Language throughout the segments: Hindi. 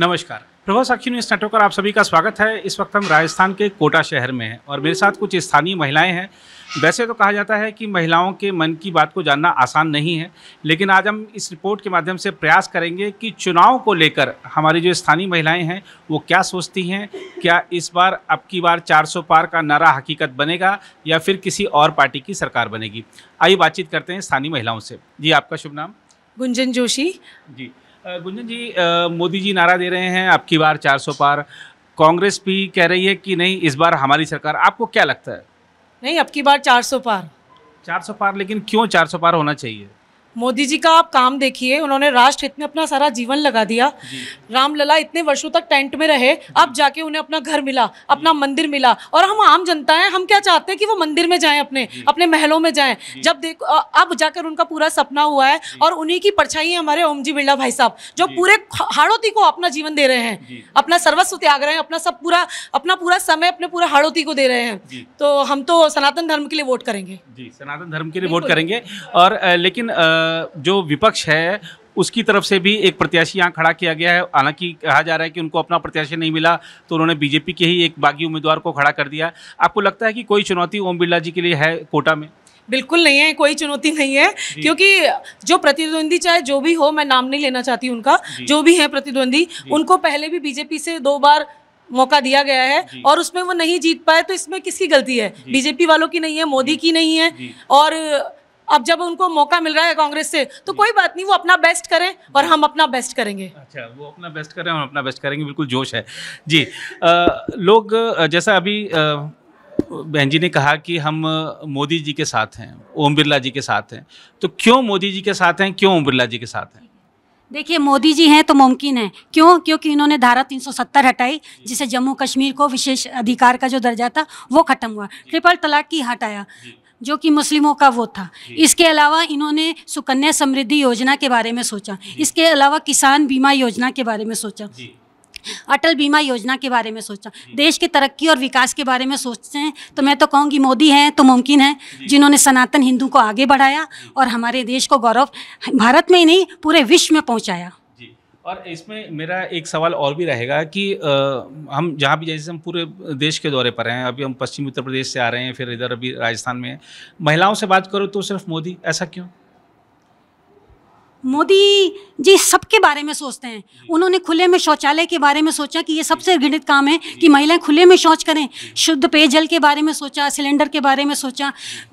नमस्कार प्रभा साक्षी न्यूज नेटवर्क पर आप सभी का स्वागत है इस वक्त हम राजस्थान के कोटा शहर में हैं और मेरे साथ कुछ स्थानीय महिलाएं हैं वैसे तो कहा जाता है कि महिलाओं के मन की बात को जानना आसान नहीं है लेकिन आज हम इस रिपोर्ट के माध्यम से प्रयास करेंगे कि चुनाव को लेकर हमारी जो स्थानीय महिलाएं हैं वो क्या सोचती हैं क्या इस बार अब की बार चार पार का नारा हकीकत बनेगा या फिर किसी और पार्टी की सरकार बनेगी आइए बातचीत करते हैं स्थानीय महिलाओं से जी आपका शुभ नाम गुंजन जोशी जी गुंजन जी मोदी जी नारा दे रहे हैं आपकी बार 400 पार कांग्रेस भी कह रही है कि नहीं इस बार हमारी सरकार आपको क्या लगता है नहीं अब की बार 400 पार 400 पार लेकिन क्यों 400 पार होना चाहिए मोदी जी का आप काम देखिए उन्होंने राष्ट्र हित में अपना सारा जीवन लगा दिया रामलला इतने वर्षों तक टेंट में रहे अब जाके उन्हें अपना घर मिला अपना मंदिर मिला और हम आम जनता हैं हम क्या चाहते हैं कि वो मंदिर में जाएं अपने अपने महलों में जाएं जब देखो अब जाकर उनका पूरा सपना हुआ है और उन्हीं की परछाई है हमारे ओम जी बिरला भाई साहब जो पूरे हाड़ोती को अपना जीवन दे रहे हैं अपना सर्वस्व त्याग रहे हैं अपना सब पूरा अपना पूरा समय अपने पूरा हाड़ोती को दे रहे हैं तो हम तो सनातन धर्म के लिए वोट करेंगे जी सनातन धर्म के लिए वोट करेंगे और लेकिन जो विपक्ष है उसकी तरफ से भी एक प्रत्याशी यहाँ खड़ा किया गया है हालांकि कहा जा रहा है कि उनको अपना प्रत्याशी नहीं मिला तो उन्होंने बीजेपी के ही एक बागी उम्मीदवार को खड़ा कर दिया आपको लगता है कि कोई चुनौती ओम बिरला जी के लिए है कोटा में बिल्कुल नहीं है कोई चुनौती नहीं है क्योंकि जो प्रतिद्वंदी चाहे जो भी हो मैं नाम नहीं लेना चाहती उनका जो भी है प्रतिद्वंदी उनको पहले भी बीजेपी से दो बार मौका दिया गया है और उसमें वो नहीं जीत पाए तो इसमें किसकी गलती है बीजेपी वालों की नहीं है मोदी की नहीं है और अब जब उनको मौका मिल रहा है कांग्रेस से तो कोई बात नहीं वो अपना बेस्ट करें और हम अपना बेस्ट करेंगे अच्छा वो अपना बेस्ट करें हम अपना बेस्ट करेंगे बिल्कुल जोश है जी आ, लोग जैसा अभी बहन जी ने कहा कि हम मोदी जी के साथ हैं ओम बिरला जी के साथ हैं तो क्यों मोदी जी के साथ हैं क्यों ओम बिरला जी के साथ हैं देखिए मोदी जी हैं तो मुमकिन है क्यों क्योंकि इन्होंने धारा 370 हटाई जिसे जम्मू कश्मीर को विशेष अधिकार का जो दर्जा था वो खत्म हुआ ट्रिपल तलाक की हटाया जो कि मुस्लिमों का वो था इसके अलावा इन्होंने सुकन्या समृद्धि योजना के बारे में सोचा इसके अलावा किसान बीमा योजना के बारे में सोचा अटल बीमा योजना के बारे में सोचा देश की तरक्की और विकास के बारे में सोचते हैं तो मैं तो कहूँगी मोदी हैं तो मुमकिन है जिन्होंने सनातन हिंदू को आगे बढ़ाया और हमारे देश को गौरव भारत में ही नहीं पूरे विश्व में पहुँचाया और इसमें मेरा एक सवाल और भी रहेगा कि आ, हम जहाँ भी जैसे हम पूरे देश के दौरे पर हैं अभी हम पश्चिमी उत्तर प्रदेश से आ रहे हैं फिर इधर अभी राजस्थान में महिलाओं से बात करो तो सिर्फ मोदी ऐसा क्यों मोदी जी सबके बारे में सोचते हैं उन्होंने खुले में शौचालय के बारे में सोचा कि ये सबसे घृणित काम है कि महिलाएं खुले में शौच करें शुद्ध पेयजल के बारे में सोचा सिलेंडर के बारे में सोचा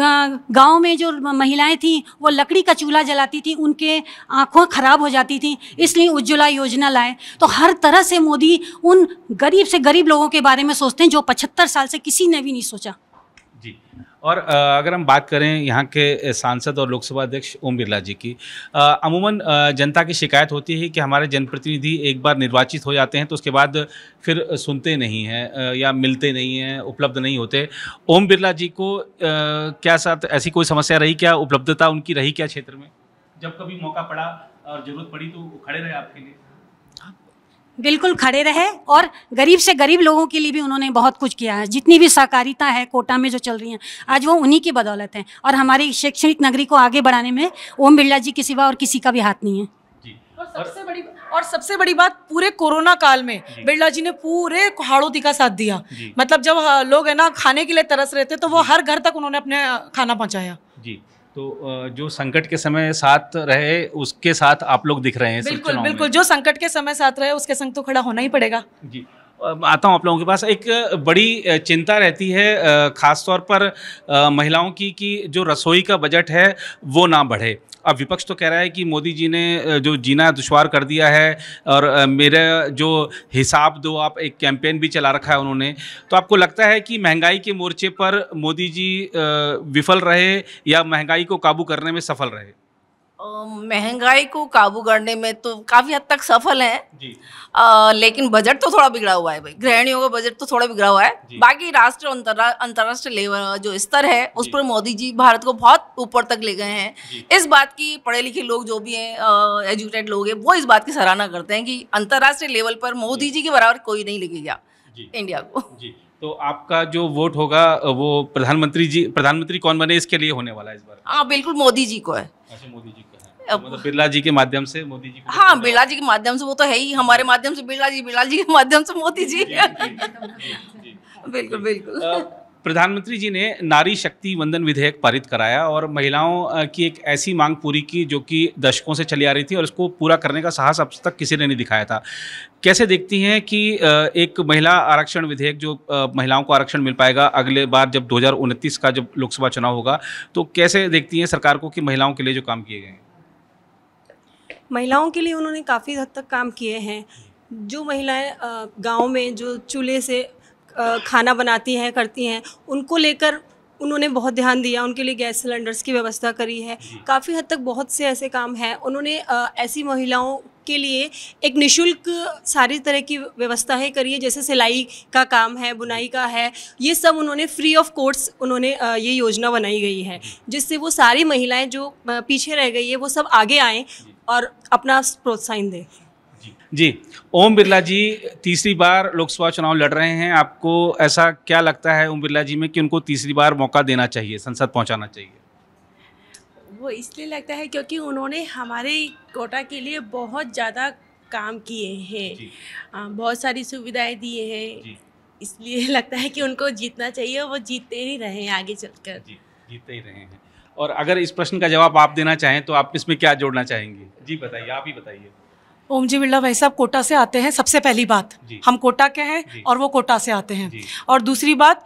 गांव में जो महिलाएं थीं वो लकड़ी का चूल्हा जलाती थी उनके आँखों ख़राब हो जाती थी इसलिए उज्ज्वला योजना लाए तो हर तरह से मोदी उन गरीब से गरीब लोगों के बारे में सोचते हैं जो पचहत्तर साल से किसी ने भी नहीं सोचा जी और अगर हम बात करें यहाँ के सांसद और लोकसभा अध्यक्ष ओम बिरला जी की अमूमन जनता की शिकायत होती है कि हमारे जनप्रतिनिधि एक बार निर्वाचित हो जाते हैं तो उसके बाद फिर सुनते नहीं हैं या मिलते नहीं हैं उपलब्ध नहीं होते ओम बिरला जी को क्या साथ ऐसी कोई समस्या रही क्या उपलब्धता उनकी रही क्या क्षेत्र में जब कभी मौका पड़ा और ज़रूरत पड़ी तो खड़े रहे आपके लिए बिल्कुल खड़े रहे और गरीब से गरीब लोगों के लिए भी उन्होंने बहुत कुछ किया है जितनी भी सहकारिता है कोटा में जो चल रही हैं आज वो उन्हीं की बदौलत है और हमारी शैक्षणिक नगरी को आगे बढ़ाने में ओम बिरला जी के सिवा और किसी का भी हाथ नहीं है और सबसे बड़ी और सबसे बड़ी बात पूरे कोरोना काल में बिरला जी ने पूरे हाड़ोती का साथ दिया मतलब जब हाँ, लोग है ना खाने के लिए तरस रहे थे तो वो हर घर तक उन्होंने अपने हाँ, खाना पहुंचाया जी तो जो संकट के समय साथ रहे उसके साथ आप लोग दिख रहे हैं बिल्कुल बिल्कुल जो संकट के समय साथ रहे उसके संग तो खड़ा होना ही पड़ेगा जी आता हूँ आप लोगों के पास एक बड़ी चिंता रहती है ख़ासतौर पर महिलाओं की कि जो रसोई का बजट है वो ना बढ़े अब विपक्ष तो कह रहा है कि मोदी जी ने जो जीना दुशवार कर दिया है और मेरा जो हिसाब दो आप एक कैंपेन भी चला रखा है उन्होंने तो आपको लगता है कि महंगाई के मोर्चे पर मोदी जी विफल रहे या महंगाई को काबू करने में सफल रहे महंगाई को काबू करने में तो काफ़ी हद तक सफल हैं जी। आ, लेकिन बजट तो थोड़ा बिगड़ा हुआ है भाई गृहणियों का बजट तो थोड़ा बिगड़ा हुआ है बाकी राष्ट्र अंतर्राष्ट्रीय लेवल जो स्तर है उस पर मोदी जी भारत को बहुत ऊपर तक ले गए हैं इस बात की पढ़े लिखे लोग जो भी हैं एजुकेटेड लोग हैं वो इस बात की सराहना करते हैं कि अंतर्राष्ट्रीय लेवल पर मोदी जी के बराबर कोई नहीं लेके इंडिया को जी तो आपका जो वोट होगा वो प्रधानमंत्री जी प्रधानमंत्री कौन बने इसके लिए होने वाला है इस बार हाँ बिल्कुल मोदी जी को है अच्छा, मोदी जी का है तो मतलब बिरला जी के माध्यम से मोदी जी हाँ बिरला जी के माध्यम से वो तो है ही हमारे माध्यम से बिरला जी बिरला जी के माध्यम से मोदी जी बिल्कुल बिल्कुल प्रधानमंत्री जी ने नारी शक्ति वंदन विधेयक पारित कराया और महिलाओं की एक ऐसी मांग पूरी की जो कि दशकों से चली आ रही थी और इसको पूरा करने का साहस अब तक किसी ने नहीं दिखाया था कैसे देखती हैं कि एक महिला आरक्षण विधेयक जो महिलाओं को आरक्षण मिल पाएगा अगले बार जब दो का जब लोकसभा चुनाव होगा तो कैसे देखती हैं सरकार को कि महिलाओं के लिए जो काम किए गए हैं महिलाओं के लिए उन्होंने काफ़ी हद तक काम किए हैं जो महिलाएं गांव में जो चूल्हे से खाना बनाती हैं करती हैं उनको लेकर उन्होंने बहुत ध्यान दिया उनके लिए गैस सिलेंडर्स की व्यवस्था करी है काफ़ी हद तक बहुत से ऐसे काम हैं उन्होंने ऐसी महिलाओं के लिए एक निशुल्क सारी तरह की व्यवस्थाएं करी है जैसे सिलाई का काम है बुनाई का है ये सब उन्होंने फ्री ऑफ कोर्स उन्होंने ये योजना बनाई गई है जिससे वो सारी महिलाएं जो पीछे रह गई है वो सब आगे आएँ और अपना प्रोत्साहन दें जी ओम बिरला जी तीसरी बार लोकसभा चुनाव लड़ रहे हैं आपको ऐसा क्या लगता है ओम बिरला जी में कि उनको तीसरी बार मौका देना चाहिए संसद पहुंचाना चाहिए वो इसलिए लगता है क्योंकि उन्होंने हमारे कोटा के लिए बहुत ज़्यादा काम किए हैं बहुत सारी सुविधाएं दिए हैं इसलिए लगता है कि उनको जीतना चाहिए और वो जीतते ही रहे आगे चलकर जी, जीतते ही रहे हैं और अगर इस प्रश्न का जवाब आप देना चाहें तो आप इसमें क्या जोड़ना चाहेंगे जी बताइए आप ही बताइए ओम जी बिरला भाई साहब कोटा से आते हैं सबसे पहली बात हम कोटा के हैं और वो कोटा से आते हैं और दूसरी बात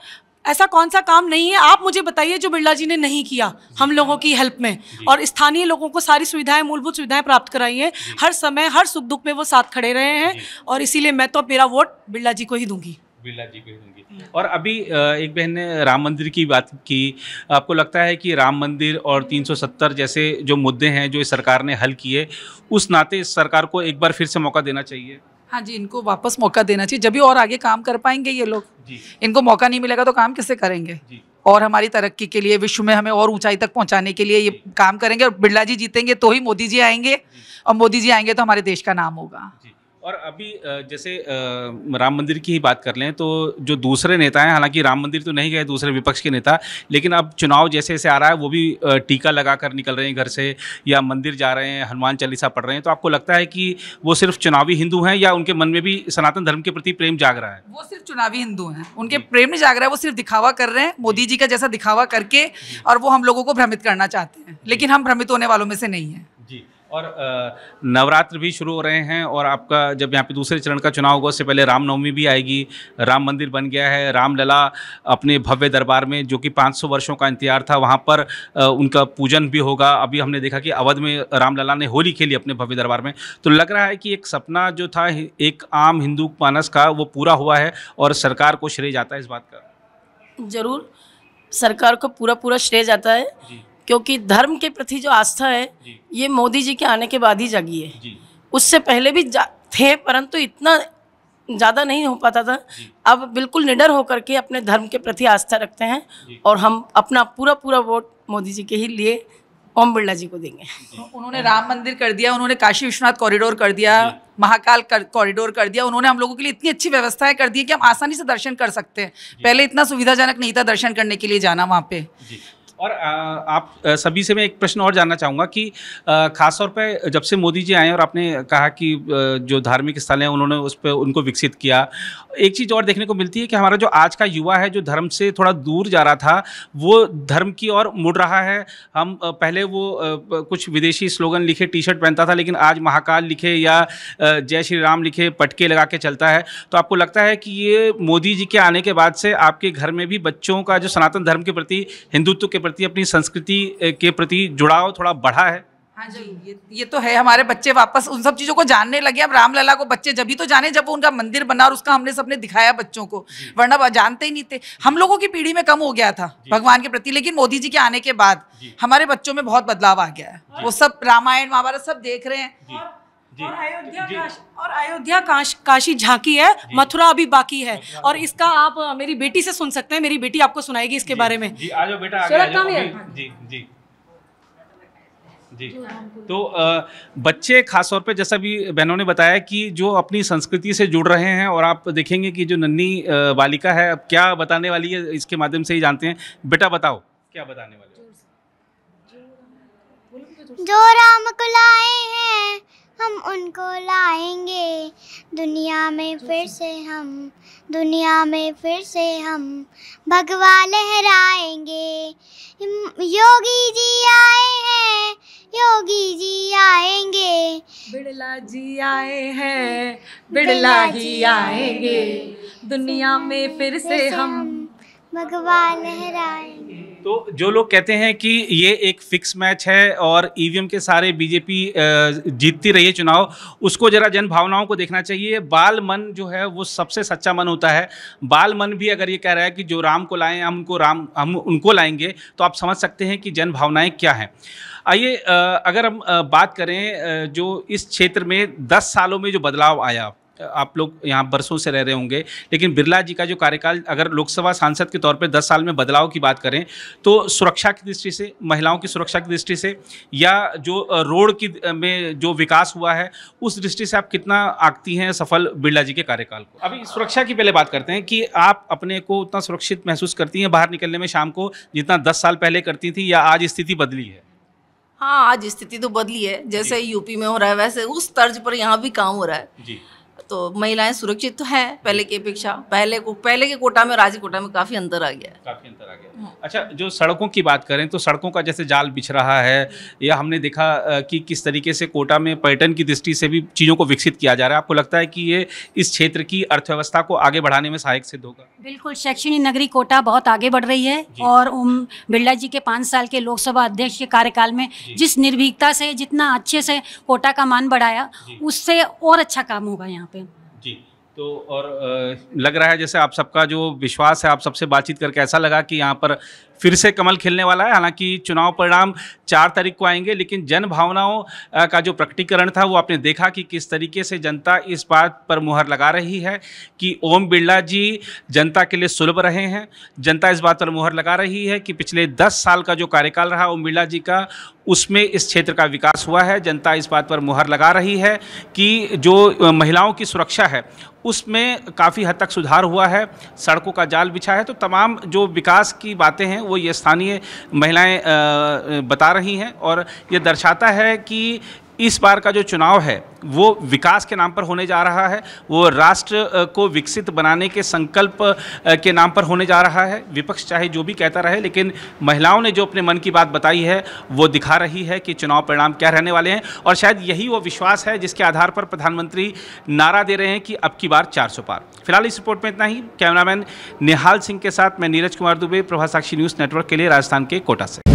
ऐसा कौन सा काम नहीं है आप मुझे बताइए जो बिरला जी ने नहीं किया हम लोगों की हेल्प में और स्थानीय लोगों को सारी सुविधाएं मूलभूत सुविधाएं प्राप्त कराई हैं हर समय हर सुख दुख में वो साथ खड़े रहे हैं और इसीलिए मैं तो मेरा वोट बिरला जी को ही दूंगी बिरला जी भी होंगी हम्म। और अभी एक बहन ने राम मंदिर की बात की आपको लगता है कि राम मंदिर और 370 हम्म। जैसे जो मुद्दे हैं जो इस सरकार ने हल किए उस नाते इस सरकार को एक बार फिर से मौका देना चाहिए हाँ जी इनको वापस मौका देना चाहिए जब भी और आगे काम कर पाएंगे ये लोग इनको मौका नहीं मिलेगा तो काम किससे करेंगे और हमारी तरक्की के लिए विश्व में हमें और ऊंचाई तक पहुंचाने के लिए ये काम करेंगे और बिरला जी जीतेंगे तो ही मोदी जी आएंगे और मोदी जी आएंगे तो हमारे देश का नाम होगा और अभी जैसे राम मंदिर की ही बात कर लें तो जो दूसरे नेता हैं हालांकि राम मंदिर तो नहीं गए दूसरे विपक्ष के नेता लेकिन अब चुनाव जैसे जैसे आ रहा है वो भी टीका लगा कर निकल रहे हैं घर से या मंदिर जा रहे हैं हनुमान चालीसा पढ़ रहे हैं तो आपको लगता है कि वो सिर्फ चुनावी हिंदू हैं या उनके मन में भी सनातन धर्म के प्रति प्रेम जाग रहा है वो सिर्फ चुनावी हिंदू हैं उनके प्रेम नहीं जाग रहा है वो सिर्फ दिखावा कर रहे हैं मोदी जी का जैसा दिखावा करके और वो हम लोगों को भ्रमित करना चाहते हैं लेकिन हम भ्रमित होने वालों में से नहीं है जी और नवरात्र भी शुरू हो रहे हैं और आपका जब यहाँ पे दूसरे चरण का चुनाव होगा उससे पहले रामनवमी भी आएगी राम मंदिर बन गया है रामलला अपने भव्य दरबार में जो कि 500 वर्षों का इंतजार था वहाँ पर उनका पूजन भी होगा अभी हमने देखा कि अवध में रामलला ने होली खेली अपने भव्य दरबार में तो लग रहा है कि एक सपना जो था एक आम हिंदू मानस का वो पूरा हुआ है और सरकार को श्रेय जाता है इस बात का ज़रूर सरकार को पूरा पूरा श्रेय जाता है क्योंकि धर्म के प्रति जो आस्था है ये मोदी जी के आने के बाद ही जागी है उससे पहले भी थे परंतु इतना ज़्यादा नहीं हो पाता था अब बिल्कुल निडर होकर के अपने धर्म के प्रति आस्था रखते हैं और हम अपना पूरा पूरा वोट मोदी जी के ही लिए ओम बिरला जी को देंगे तो उन्होंने राम मंदिर कर दिया उन्होंने काशी विश्वनाथ कॉरिडोर कर दिया महाकाल कॉरिडोर कर, कर दिया उन्होंने हम लोगों के लिए इतनी अच्छी व्यवस्थाएं कर दी कि हम आसानी से दर्शन कर सकते हैं पहले इतना सुविधाजनक नहीं था दर्शन करने के लिए जाना वहाँ पे और आप सभी से मैं एक प्रश्न और जानना चाहूँगा कि खासतौर पर जब से मोदी जी आए और आपने कहा कि जो धार्मिक स्थल हैं उन्होंने उस पर उनको विकसित किया एक चीज़ और देखने को मिलती है कि हमारा जो आज का युवा है जो धर्म से थोड़ा दूर जा रहा था वो धर्म की ओर मुड़ रहा है हम पहले वो कुछ विदेशी स्लोगन लिखे टी शर्ट पहनता था लेकिन आज महाकाल लिखे या जय श्री राम लिखे पटके लगा के चलता है तो आपको लगता है कि ये मोदी जी के आने के बाद से आपके घर में भी बच्चों का जो सनातन धर्म के प्रति हिंदुत्व के प्रति अपनी संस्कृति के प्रति जुड़ाव थोड़ा बढ़ा है हाँ जी ये ये तो है हमारे बच्चे वापस उन सब चीज़ों को जानने लगे अब रामलला को बच्चे जब ही तो जाने जब उनका मंदिर बना और उसका हमने सबने दिखाया बच्चों को वरना वह जानते ही नहीं थे हम लोगों की पीढ़ी में कम हो गया था भगवान के प्रति लेकिन मोदी जी के आने के बाद हमारे बच्चों में बहुत बदलाव आ गया है वो सब रामायण महाभारत सब देख रहे हैं और अयोध्या काश और अयोध्या काश काशी झांकी है मथुरा अभी बाकी है और इसका आप मेरी बेटी से सुन सकते हैं मेरी बेटी आपको सुनाएगी इसके बारे में जी आ बेटा आ जी जी जी तो बच्चे खास तौर पे जैसा भी बहनों ने बताया कि जो अपनी संस्कृति से जुड़ रहे हैं और आप देखेंगे कि जो नन्नी बालिका है अब क्या बताने वाली है इसके माध्यम से ही जानते हैं बेटा बताओ क्या बताने वाले जो राम को लाए हैं हम उनको लाएंगे दुनिया में अच्छा, फिर अच्छा। से हम दुनिया में फिर से हम भगवा लहराएंगे योगी जी आए हैं योगी जी आएंगे बिड़ला जी आए हैं बिड़ला ही आएंगे दुनिया में फिर से हम भगवा लहराएंगे तो जो लोग कहते हैं कि ये एक फिक्स मैच है और ईवीएम e के सारे बीजेपी जीतती रही है चुनाव उसको जरा जन भावनाओं को देखना चाहिए बाल मन जो है वो सबसे सच्चा मन होता है बाल मन भी अगर ये कह रहा है कि जो राम को लाएं हम उनको राम हम उनको लाएंगे तो आप समझ सकते हैं कि जन भावनाएँ क्या हैं आइए अगर हम बात करें जो इस क्षेत्र में दस सालों में जो बदलाव आया आप लोग यहाँ बरसों से रह रहे होंगे लेकिन बिरला जी का जो कार्यकाल अगर लोकसभा सांसद के तौर पर दस साल में बदलाव की बात करें तो सुरक्षा की दृष्टि से महिलाओं की सुरक्षा की दृष्टि से या जो रोड की में जो विकास हुआ है उस दृष्टि से आप कितना आंकती हैं सफल बिरला जी के कार्यकाल को अभी सुरक्षा की पहले बात करते हैं कि आप अपने को उतना सुरक्षित महसूस करती हैं बाहर निकलने में शाम को जितना दस साल पहले करती थी या आज स्थिति बदली है हाँ आज स्थिति तो बदली है जैसे यूपी में हो रहा है वैसे उस तर्ज पर यहाँ भी काम हो रहा है जी तो महिलाएं सुरक्षित तो हैं पहले की अपेक्षा पहले को पहले के कोटा में राज्य कोटा में काफी अंतर आ गया है काफी अंतर आ गया हाँ। अच्छा जो सड़कों की बात करें तो सड़कों का जैसे जाल बिछ रहा है या हमने देखा कि किस तरीके से कोटा में पर्यटन की दृष्टि से भी चीज़ों को विकसित किया जा रहा है आपको लगता है कि ये इस क्षेत्र की अर्थव्यवस्था को आगे बढ़ाने में सहायक सिद्ध होगा बिल्कुल शैक्षणिक नगरी कोटा बहुत आगे बढ़ रही है और बिरला जी के पांच साल के लोकसभा अध्यक्ष के कार्यकाल में जिस निर्भीकता से जितना अच्छे से कोटा का मान बढ़ाया उससे और अच्छा काम होगा यहाँ पे तो और लग रहा है जैसे आप सबका जो विश्वास है आप सबसे बातचीत करके ऐसा लगा कि यहाँ पर फिर से कमल खेलने वाला है हालांकि चुनाव परिणाम चार तारीख को आएंगे लेकिन जन भावनाओं का जो प्रकटीकरण था वो आपने देखा कि किस तरीके से जनता इस बात पर मुहर लगा रही है कि ओम बिरला जी जनता के लिए सुलभ रहे हैं जनता इस बात पर मुहर लगा रही है कि पिछले दस साल का जो कार्यकाल रहा ओम बिरला जी का उसमें इस क्षेत्र का विकास हुआ है जनता इस बात पर मुहर लगा रही है कि जो महिलाओं की सुरक्षा है उसमें काफ़ी हद तक सुधार हुआ है सड़कों का जाल बिछा है तो तमाम जो विकास की बातें हैं वो ये स्थानीय महिलाएं बता रही हैं और ये दर्शाता है कि इस बार का जो चुनाव है वो विकास के नाम पर होने जा रहा है वो राष्ट्र को विकसित बनाने के संकल्प के नाम पर होने जा रहा है विपक्ष चाहे जो भी कहता रहे लेकिन महिलाओं ने जो अपने मन की बात बताई है वो दिखा रही है कि चुनाव परिणाम क्या रहने वाले हैं और शायद यही वो विश्वास है जिसके आधार पर प्रधानमंत्री नारा दे रहे हैं कि अब की बार चार पार फिलहाल इस रिपोर्ट में इतना ही कैमरामैन निहाल सिंह के साथ मैं नीरज कुमार दुबे प्रभा साक्षी न्यूज़ नेटवर्क के लिए राजस्थान के कोटा से